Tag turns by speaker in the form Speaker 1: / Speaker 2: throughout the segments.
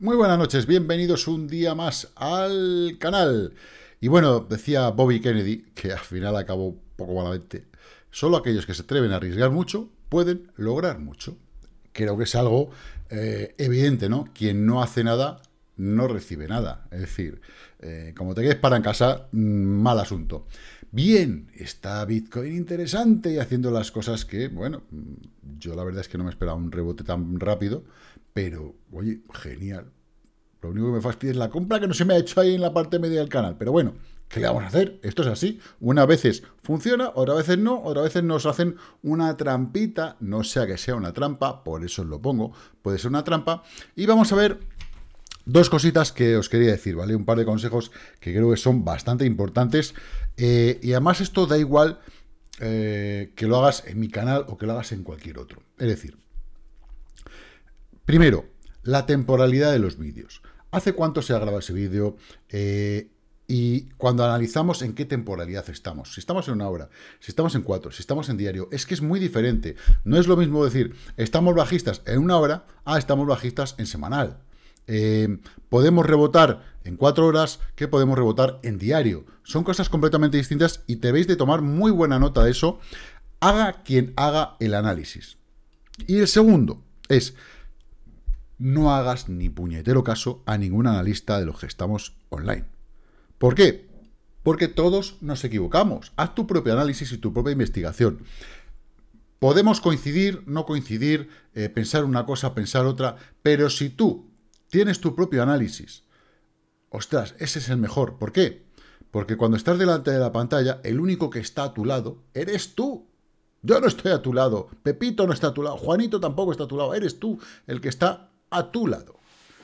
Speaker 1: Muy buenas noches, bienvenidos un día más al canal. Y bueno, decía Bobby Kennedy, que al final acabó poco malamente, solo aquellos que se atreven a arriesgar mucho pueden lograr mucho. Creo que es algo eh, evidente, ¿no? Quien no hace nada no recibe nada. Es decir, eh, como te quedes para en casa, mm, mal asunto. Bien, está Bitcoin interesante y haciendo las cosas que, bueno, mm, yo la verdad es que no me esperaba un rebote tan rápido, pero, oye, genial. Lo único que me fastidia es la compra que no se me ha hecho ahí en la parte media del canal. Pero bueno, ¿qué le vamos a hacer? Esto es así. Una veces funciona, otras veces no, otra veces nos hacen una trampita, no sea que sea una trampa, por eso os lo pongo, puede ser una trampa. Y vamos a ver Dos cositas que os quería decir, ¿vale? Un par de consejos que creo que son bastante importantes. Eh, y además esto da igual eh, que lo hagas en mi canal o que lo hagas en cualquier otro. Es decir, primero, la temporalidad de los vídeos. ¿Hace cuánto se ha grabado ese vídeo? Eh, y cuando analizamos en qué temporalidad estamos, si estamos en una hora, si estamos en cuatro, si estamos en diario, es que es muy diferente. No es lo mismo decir, estamos bajistas en una hora, a ah, estamos bajistas en semanal. Eh, podemos rebotar en cuatro horas que podemos rebotar en diario. Son cosas completamente distintas y te veis de tomar muy buena nota de eso, haga quien haga el análisis. Y el segundo es, no hagas ni puñetero caso a ningún analista de los que estamos online. ¿Por qué? Porque todos nos equivocamos. Haz tu propio análisis y tu propia investigación. Podemos coincidir, no coincidir, eh, pensar una cosa, pensar otra, pero si tú tienes tu propio análisis. Ostras, ese es el mejor. ¿Por qué? Porque cuando estás delante de la pantalla, el único que está a tu lado eres tú. Yo no estoy a tu lado, Pepito no está a tu lado, Juanito tampoco está a tu lado, eres tú el que está a tu lado.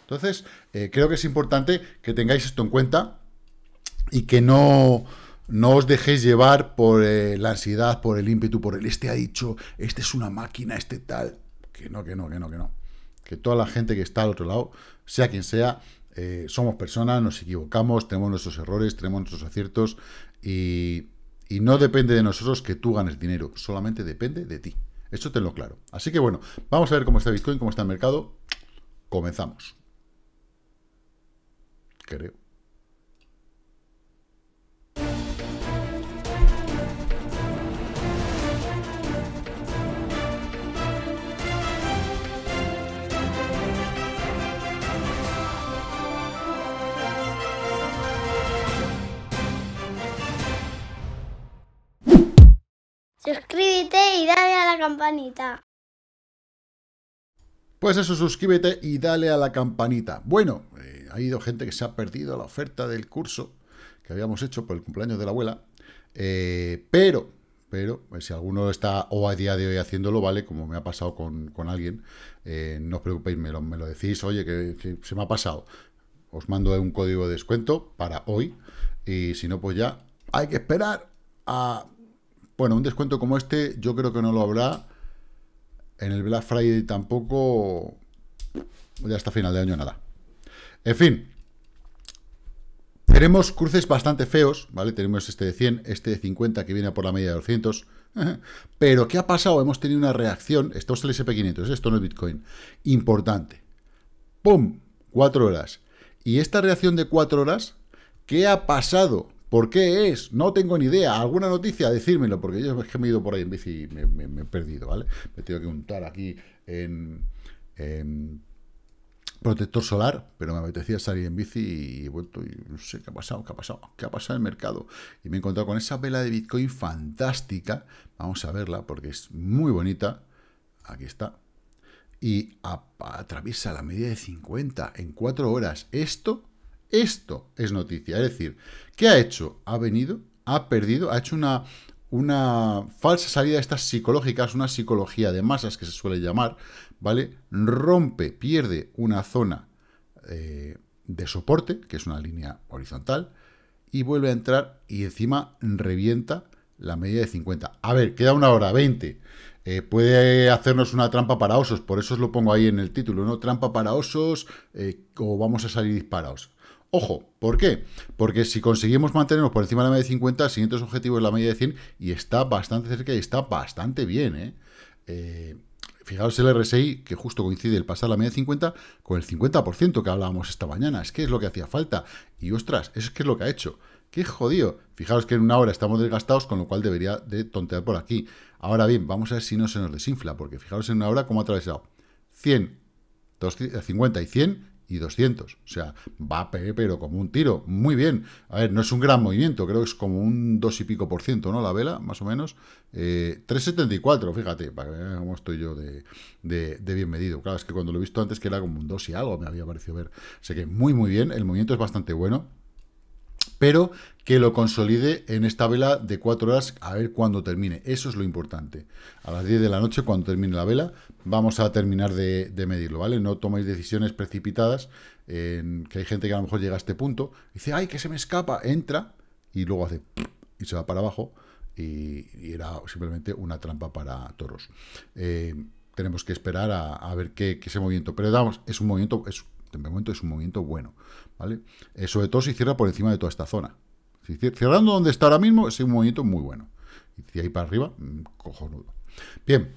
Speaker 1: Entonces, eh, creo que es importante que tengáis esto en cuenta y que no, os dejéis llevar por eh, la ansiedad, por el ímpetu, por el este ha dicho, este es una máquina, este tal. Que no, que no, que no, que no. Que toda la gente que está al otro lado sea quien sea, eh, somos personas, nos equivocamos, tenemos nuestros errores, tenemos nuestros aciertos y, y no depende de nosotros que tú ganes dinero, solamente depende de ti. Esto tenlo claro. Así que bueno, vamos a ver cómo está Bitcoin, cómo está el mercado. Comenzamos. Creo. campanita. Pues eso, suscríbete y dale a la campanita. Bueno, eh, ha ido gente que se ha perdido la oferta del curso que habíamos hecho por el cumpleaños de la abuela, eh, pero, pero, pues, si alguno está o a día de hoy haciéndolo, ¿vale? Como me ha pasado con, alguien, eh, no os preocupéis, me lo, decís, oye, que se me ha pasado. Os mando un código de descuento para hoy y si no, pues ya hay que esperar a bueno, un descuento como este yo creo que no lo habrá. En el Black Friday tampoco. Ya hasta final de año nada. En fin. Tenemos cruces bastante feos, ¿vale? Tenemos este de 100, este de 50 que viene por la media de 200. Pero ¿qué ha pasado? Hemos tenido una reacción. Esto es el SP500, ¿eh? esto no es Bitcoin. Importante. ¡Pum! Cuatro horas. Y esta reacción de cuatro horas, ¿qué ha pasado? ¿Por qué es? No tengo ni idea. ¿Alguna noticia? Decírmelo, porque yo es que me he ido por ahí en bici y me, he perdido, ¿vale? Me tenido que untar aquí en, protector solar, pero me apetecía salir en bici y he vuelto y no sé qué ha pasado, qué ha pasado, qué ha pasado en el mercado. Y me he encontrado con esa vela de Bitcoin fantástica. Vamos a verla porque es muy bonita. Aquí está. Y atraviesa la media de 50 en 4 horas. Esto esto es noticia. Es decir, ¿qué ha hecho? Ha venido, ha perdido, ha hecho una, una falsa salida de estas psicológicas, una psicología de masas que se suele llamar, ¿vale? Rompe, pierde una zona eh, de soporte, que es una línea horizontal, y vuelve a entrar y encima revienta la media de 50. A ver, queda una hora, 20. Eh, puede hacernos una trampa para osos, por eso os lo pongo ahí en el título, ¿no? Trampa para osos eh, o vamos a salir disparados. Ojo, ¿por qué? Porque si conseguimos mantenernos por encima de la media de 50, el objetivos objetivo es la media de 100 y está bastante cerca y está bastante bien. ¿eh? eh el RSI que justo coincide el pasar la media de 50 con el 50% que hablábamos esta mañana. Es que es lo que hacía falta. Y ostras, eso es que es lo que ha hecho. ¡Qué jodido! Fijaros que en una hora estamos desgastados, con lo cual debería de tontear por aquí. Ahora bien, vamos a ver si no se nos desinfla, porque fijaros en una hora cómo ha atravesado. 100, 50 y 100 y 200. O sea, va pero como un tiro. Muy bien. A ver, no es un gran movimiento, creo que es como un 2 y pico por ciento, ¿no? La vela, más o menos. 3,74, eh, fíjate, para que cómo estoy yo de, bien medido. Claro, es que cuando lo he visto antes que era como un 2 y algo, me había parecido ver. sé que muy, muy bien. El movimiento es bastante bueno pero que lo consolide en esta vela de cuatro horas a ver cuándo termine. Eso es lo importante. A las 10 de la noche, cuando termine la vela, vamos a terminar de, medirlo, ¿vale? No toméis decisiones precipitadas, que hay gente que a lo mejor llega a este punto, y dice, ¡ay, que se me escapa! Entra y luego hace y se va para abajo y, era simplemente una trampa para toros. Eh, tenemos que esperar a, ver qué, qué, ese movimiento. Pero damos es un movimiento, momento es un movimiento bueno, ¿vale? Eh, sobre todo si cierra por encima de toda esta zona. Si cerrando donde está ahora mismo, es un movimiento muy bueno. Y si ahí para arriba, mm, cojonudo. Bien,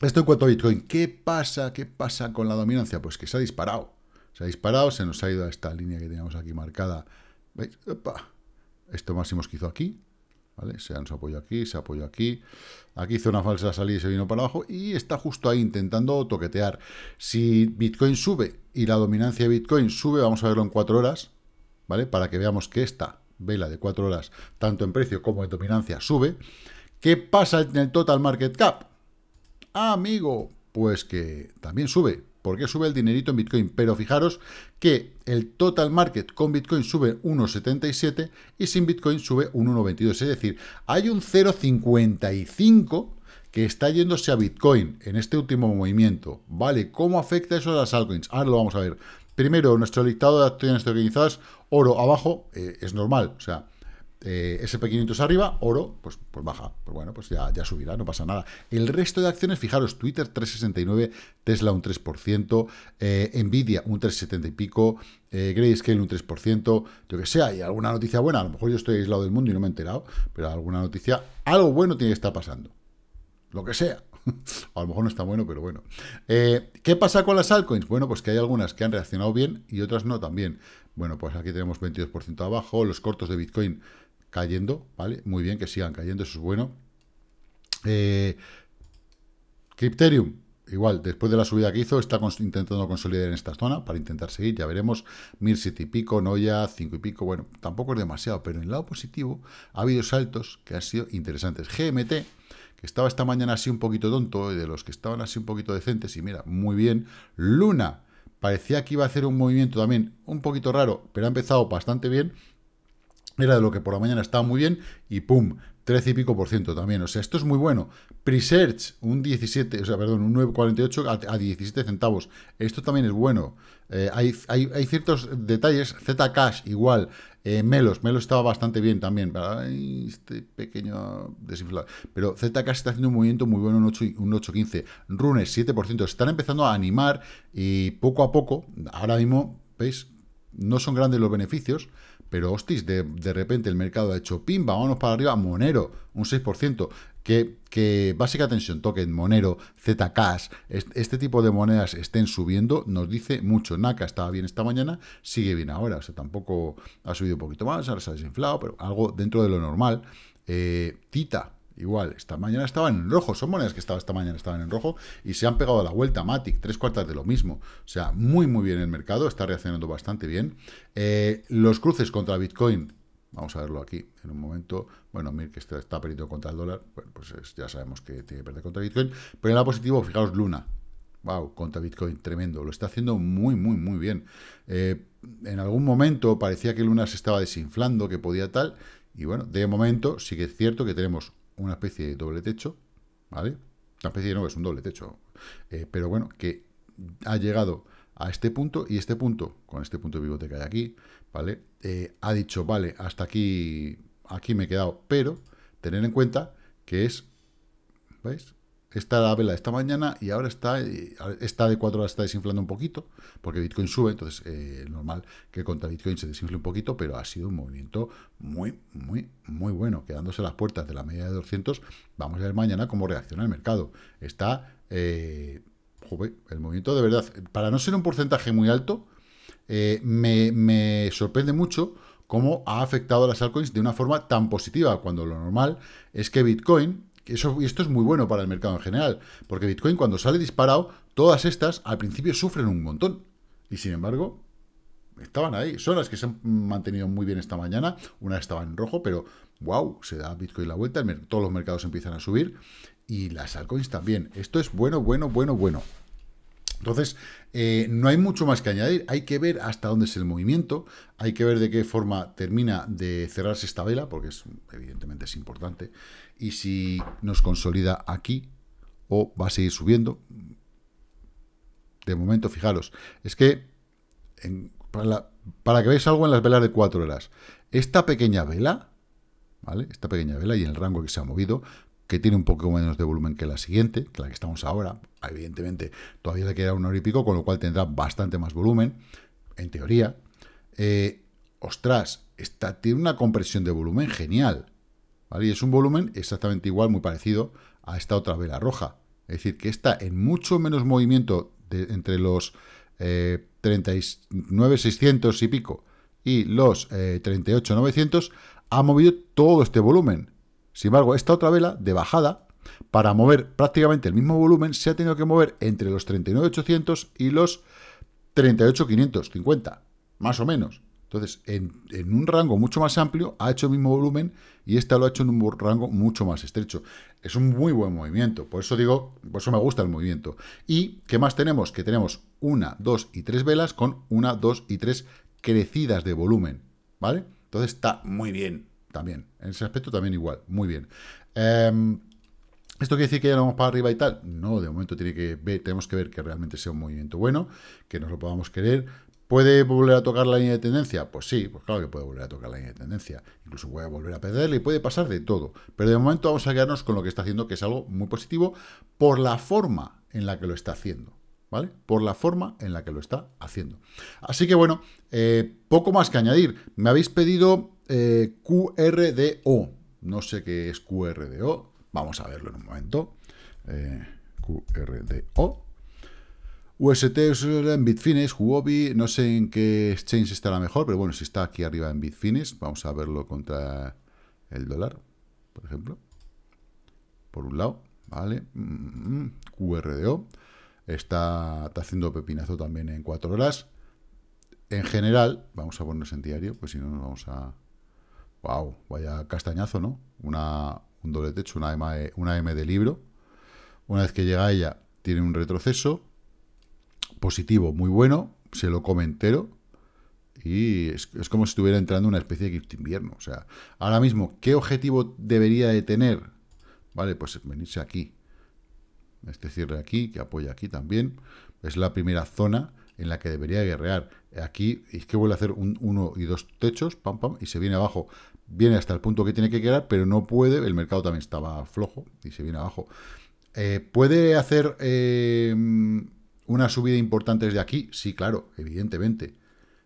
Speaker 1: esto en cuanto a Bitcoin. ¿Qué pasa? ¿Qué pasa con la dominancia? Pues que se ha disparado. Se ha disparado, se nos ha ido a esta línea que teníamos aquí marcada. ¿Veis? Esto máximo que hizo aquí, se han su apoyo aquí, se apoyó aquí. Aquí hizo una falsa salida y se vino para abajo. Y está justo ahí intentando toquetear. Si Bitcoin sube y la dominancia de Bitcoin sube, vamos a verlo en cuatro horas, ¿vale? Para que veamos que esta vela de cuatro horas, tanto en precio como en dominancia, sube. ¿Qué pasa en el total market cap? Amigo, pues que también sube qué sube el dinerito en Bitcoin. Pero fijaros que el total market con Bitcoin sube 1,77 y sin Bitcoin sube 1,92. Es decir, hay un 0,55 que está yéndose a Bitcoin en este último movimiento. ¿Vale? ¿Cómo afecta eso a las altcoins? Ahora lo vamos a ver. Primero, nuestro dictado de acciones organizadas oro abajo, eh, es normal. O sea, eh, S&P500 arriba, oro, pues, pues baja, pues bueno, pues ya, ya subirá, no pasa nada. El resto de acciones, fijaros, Twitter 3,69, Tesla un 3%, eh, Nvidia un 3,70 y pico, eh, Grayscale un 3%, yo que sea, hay alguna noticia buena, a lo mejor yo estoy aislado del mundo y no me he enterado, pero alguna noticia, algo bueno tiene que estar pasando, lo que sea. a lo mejor no está bueno, pero bueno. ¿Qué pasa con las altcoins? Bueno, pues que hay algunas que han reaccionado bien y otras no también. Bueno, pues aquí tenemos 22% abajo, los cortos de Bitcoin cayendo, ¿vale? Muy bien, que sigan cayendo, eso es bueno. Eh, igual, después de la subida que hizo, está intentando consolidar en esta zona para intentar seguir, ya veremos. siete y pico, Noya, cinco y pico, bueno, tampoco es demasiado, pero en el lado positivo ha habido saltos que han sido interesantes. GMT, que estaba esta mañana así un poquito tonto, eh, de los que estaban así un poquito decentes, y mira, muy bien. Luna, parecía que iba a hacer un movimiento también un poquito raro, pero ha empezado bastante bien, era de lo que por la mañana estaba muy bien y pum, 13 y pico por ciento también. O sea, esto es muy bueno. Presearch, un 17, o sea, perdón, un 9,48 a, 17 centavos. Esto también es bueno. Eh, hay, ciertos detalles. Zcash, igual. Eh, Melos, Melos estaba bastante bien también. este pequeño desinflado. Pero Zcash está haciendo un movimiento muy bueno, un 8,15. Un 8, por Runes, 7%. Están empezando a animar y poco a poco, ahora mismo, ¿veis? No son grandes los beneficios pero hostis, de, repente el mercado ha hecho pimba, vámonos para arriba, Monero, un 6%. Que, que Básica tensión Token, Monero, Zcash, este, tipo de monedas estén subiendo, nos dice mucho. Naka estaba bien esta mañana, sigue bien ahora. O sea, tampoco ha subido un poquito más, ahora se ha desinflado, pero algo dentro de lo normal. Eh, Tita, igual. Esta mañana estaban en rojo, son monedas que estaban esta mañana estaban en rojo y se han pegado a la vuelta. Matic, tres cuartas de lo mismo. O sea, muy, muy bien el mercado, está reaccionando bastante bien. Eh, los cruces contra Bitcoin, vamos a verlo aquí en un momento. Bueno, mir que está, perdiendo contra el dólar, bueno, pues ya sabemos que tiene que perder contra Bitcoin. Pero en la positivo, fijaos Luna, wow, contra Bitcoin, tremendo. Lo está haciendo muy, muy, muy bien. Eh, en algún momento parecía que Luna se estaba desinflando, que podía tal. Y bueno, de momento sí que es cierto que tenemos una especie de doble techo, ¿vale? Una especie no, es un doble techo. Eh, pero bueno, que ha llegado a este punto y este punto, con este punto de pivote que hay aquí, ¿vale? Eh, ha dicho, vale, hasta aquí, aquí me he quedado, pero tener en cuenta que es, ¿veis? Está la vela esta mañana y ahora está, eh, está de cuatro horas está desinflando un poquito, porque Bitcoin sube, entonces es eh, normal que contra Bitcoin se desinfle un poquito, pero ha sido un movimiento muy, muy, muy bueno, quedándose las puertas de la media de 200. Vamos a ver mañana cómo reacciona el mercado. Está, eh, el movimiento de verdad, para no ser un porcentaje muy alto, me, me sorprende mucho cómo ha afectado a las altcoins de una forma tan positiva, cuando lo normal es que Bitcoin y esto es muy bueno para el mercado en general, porque Bitcoin cuando sale disparado, todas estas al principio sufren un montón. Y sin embargo, estaban ahí. Son las que se han mantenido muy bien esta mañana. Una estaba en rojo, pero wow, se da Bitcoin la vuelta, todos los mercados empiezan a subir y las altcoins también. Esto es bueno, bueno, bueno, bueno. Entonces, eh, no hay mucho más que añadir. Hay que ver hasta dónde es el movimiento, hay que ver de qué forma termina de cerrarse esta vela, porque es, evidentemente es importante, y si nos consolida aquí o va a seguir subiendo. De momento, fijaros, es que para, que veáis algo en las velas de cuatro horas, esta pequeña vela, ¿vale? Esta pequeña vela y el rango que se ha movido, que tiene un poco menos de volumen que la siguiente, que la que estamos ahora. Evidentemente, todavía le queda un hora y pico, con lo cual tendrá bastante más volumen, en teoría. Eh, ostras, está tiene una compresión de volumen genial. ¿vale? Y es un volumen exactamente igual, muy parecido a esta otra vela roja. Es decir, que está en mucho menos movimiento entre los 39,600 eh, y pico y los 38,900, eh, ha movido todo este volumen. Sin embargo, esta otra vela de bajada, para mover prácticamente el mismo volumen, se ha tenido que mover entre los 39.800 y los 38.550, más o menos. Entonces, en, en, un rango mucho más amplio, ha hecho el mismo volumen y esta lo ha hecho en un rango mucho más estrecho. Es un muy buen movimiento, por eso digo, por eso me gusta el movimiento. ¿Y qué más tenemos? Que tenemos una, dos y tres velas con una, dos y tres crecidas de volumen, ¿vale? Entonces está muy bien, también. En ese aspecto también igual, muy bien. Em, ¿Esto quiere decir que ya lo vamos para arriba y tal? No, de momento tiene que ver, tenemos que ver que realmente sea un movimiento bueno, que nos lo podamos querer. ¿Puede volver a tocar la línea de tendencia? Pues sí, pues claro que puede volver a tocar la línea de tendencia. Incluso puede volver a perderle y puede pasar de todo. Pero de momento vamos a quedarnos con lo que está haciendo, que es algo muy positivo, por la forma en la que lo está haciendo. ¿vale? Por la forma en la que lo está haciendo. Así que bueno, eh, poco más que añadir. Me habéis pedido eh, QRDO. No sé qué es QRDO. Vamos a verlo en un momento. Eh, QRDO. UST en Bitfinex, Huobi, no sé en qué exchange estará mejor, pero bueno, si está aquí arriba en Bitfinex, vamos a verlo contra el dólar, por ejemplo. Por un lado, ¿vale? Mm, mm, mm, QRDO. Está, haciendo pepinazo también en cuatro horas. En general, vamos a ponernos en diario, pues si no nos vamos a... ¡Wow! Vaya castañazo, ¿no? Una, un doble techo, una M, una M de libro. Una vez que llega ella, tiene un retroceso positivo muy bueno, se lo come entero y es, como si estuviera entrando una especie de invierno. O sea, ahora mismo, ¿qué objetivo debería de tener? Vale, pues venirse aquí. Este cierre aquí, que apoya aquí también, es la primera zona en la que debería guerrear. Aquí es que vuelve a hacer uno y dos techos, pam, pam, y se viene abajo. Viene hasta el punto que tiene que quedar, pero no puede. El mercado también estaba flojo y se viene abajo. Eh, ¿Puede hacer eh, una subida importante desde aquí? Sí, claro, evidentemente.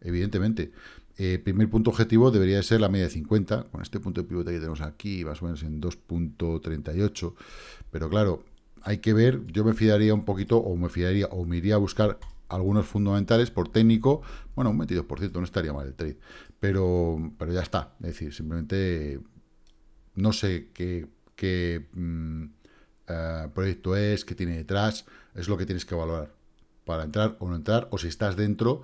Speaker 1: Evidentemente. el eh, primer punto objetivo debería ser la media de 50, con este punto de pivote que tenemos aquí, más o menos en 2.38, pero claro, hay que ver, yo me fiaría un poquito, o me fiaría, o me iría a buscar algunos fundamentales por técnico, bueno, un 22% no estaría mal el trade, pero, pero ya está, es decir, simplemente no sé qué, mm, eh, proyecto es, qué tiene detrás, es lo que tienes que valorar para entrar o no entrar, o si estás dentro,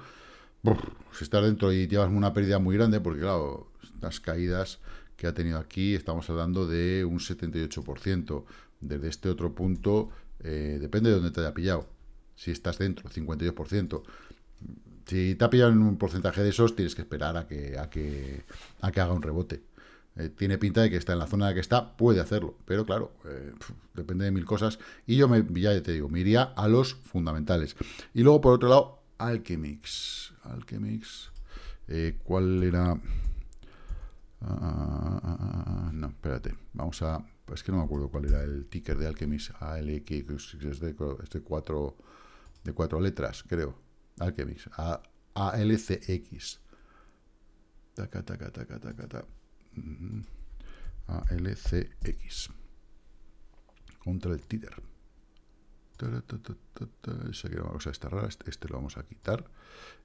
Speaker 1: si estás dentro y llevas una pérdida muy grande, porque claro, las caídas que ha tenido aquí, estamos hablando de un 78%, desde este otro punto, eh, depende de dónde te haya pillado. Si estás dentro, 52%. Si te ha pillado en un porcentaje de esos, tienes que esperar a que, a que, a que haga un rebote. Eh, tiene pinta de que está en la zona en la que está, puede hacerlo, pero claro, eh, depende de mil cosas. Y yo ya te digo, me iría a los fundamentales. Y luego, por otro lado, Alchemix. Alchemix. ¿Cuál era? Ah, ah, ah, no, espérate. Vamos a es que no me acuerdo cuál era el ticker de Alchemist ALX, es de, cuatro, de cuatro letras, creo. Alchemist, ALCX. Taca, taca, taca, taca, taca. ALCX. Contra el títer. Esa que era Esta rara, este, este, lo vamos a quitar.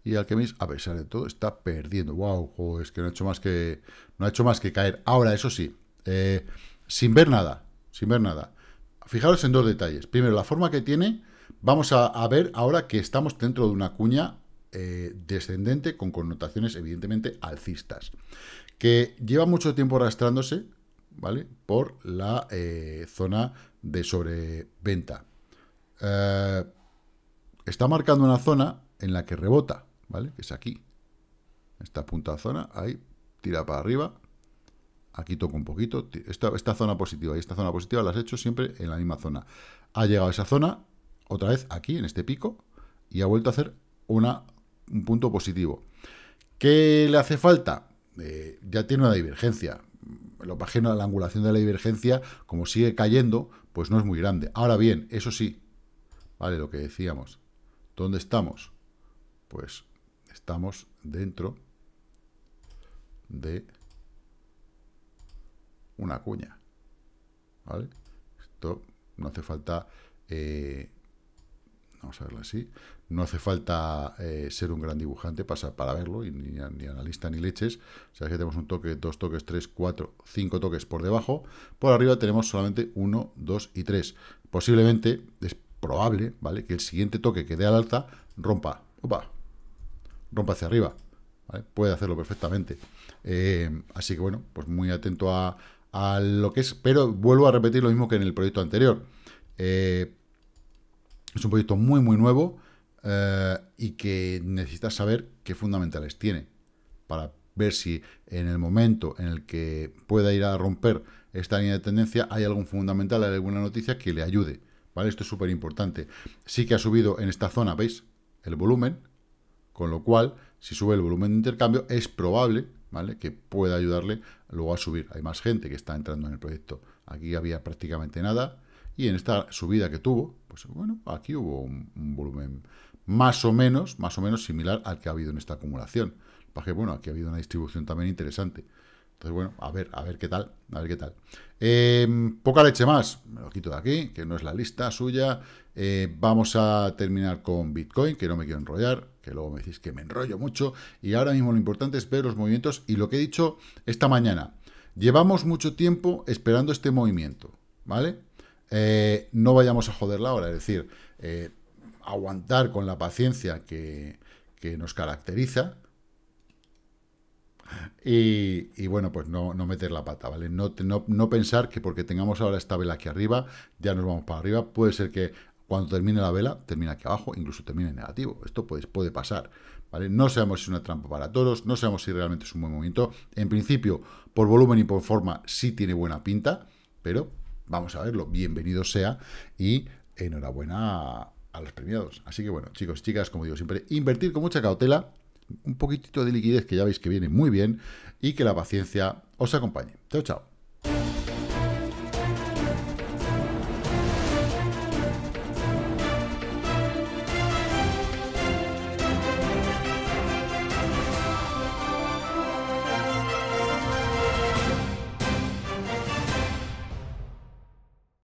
Speaker 1: Y Alchemist, a pesar de todo, está perdiendo. Wow, es que no ha hecho más que. No ha hecho más que caer. Ahora, eso sí. Eh, sin ver nada, sin ver nada. Fijaros en dos detalles. Primero, la forma que tiene, vamos a, ver ahora que estamos dentro de una cuña eh, descendente con connotaciones evidentemente alcistas, que lleva mucho tiempo arrastrándose, ¿vale? Por la eh, zona de sobreventa. Eh, está marcando una zona en la que rebota, ¿vale? Que es aquí. Esta punta zona, ahí, tira para arriba, Aquí toco un poquito. Esta, esta zona positiva y esta zona positiva las he hecho siempre en la misma zona. Ha llegado a esa zona, otra vez aquí, en este pico, y ha vuelto a hacer una, un punto positivo. ¿Qué le hace falta? Eh, ya tiene una divergencia. Lo en la angulación de la divergencia, como sigue cayendo, pues no es muy grande. Ahora bien, eso sí, vale, lo que decíamos. ¿Dónde estamos? Pues estamos dentro de una cuña. ¿Vale? Esto no hace falta... Eh, vamos a verlo así. No hace falta eh, ser un gran dibujante para, para verlo, y ni, analista ni leches. O sea, que tenemos un toque, dos toques, tres, cuatro, cinco toques por debajo. Por arriba tenemos solamente uno, dos y tres. Posiblemente, es probable, ¿vale? Que el siguiente toque que dé al alta rompa. Opa, rompa hacia arriba. Puede hacerlo perfectamente. Eh, así que bueno, pues muy atento a, a lo que es, pero vuelvo a repetir lo mismo que en el proyecto anterior. Eh, es un proyecto muy, muy nuevo eh, y que necesitas saber qué fundamentales tiene para ver si en el momento en el que pueda ir a romper esta línea de tendencia hay algún fundamental, hay alguna noticia que le ayude. ¿vale? Esto es súper importante. Sí que ha subido en esta zona, ¿veis? El volumen, con lo cual, si sube el volumen de intercambio, es probable ¿vale? que pueda ayudarle luego al subir hay más gente que está entrando en el proyecto. Aquí había prácticamente nada y en esta subida que tuvo, pues bueno, aquí hubo un, volumen más o menos, más o menos similar al que ha habido en esta acumulación. bueno, aquí ha habido una distribución también interesante. Entonces, bueno, a ver, a ver qué tal, a ver qué tal. Em, poca leche más, me lo quito de aquí, que no es la lista suya. Eh, vamos a terminar con Bitcoin, que no me quiero enrollar, que luego me decís que me enrollo mucho. Y ahora mismo lo importante es ver los movimientos y lo que he dicho esta mañana. Llevamos mucho tiempo esperando este movimiento, ¿vale? Eh, no vayamos a joderla ahora, es decir, eh, aguantar con la paciencia que, que nos caracteriza, y, bueno, pues no, meter la pata, ¿vale? No, no, pensar que porque tengamos ahora esta vela aquí arriba, ya nos vamos para arriba. Puede ser que cuando termine la vela, Termine aquí abajo, incluso termine en negativo. Esto pues, puede pasar. ¿vale? No sabemos si es una trampa para todos no sabemos si realmente es un buen momento En principio, por volumen y por forma, sí tiene buena pinta, pero vamos a verlo. Bienvenido sea y enhorabuena a, a los premiados. Así que bueno, chicos y chicas, como digo siempre, invertir con mucha cautela un poquitito de liquidez que ya veis que viene muy bien y que la paciencia os acompañe. Chao, chao.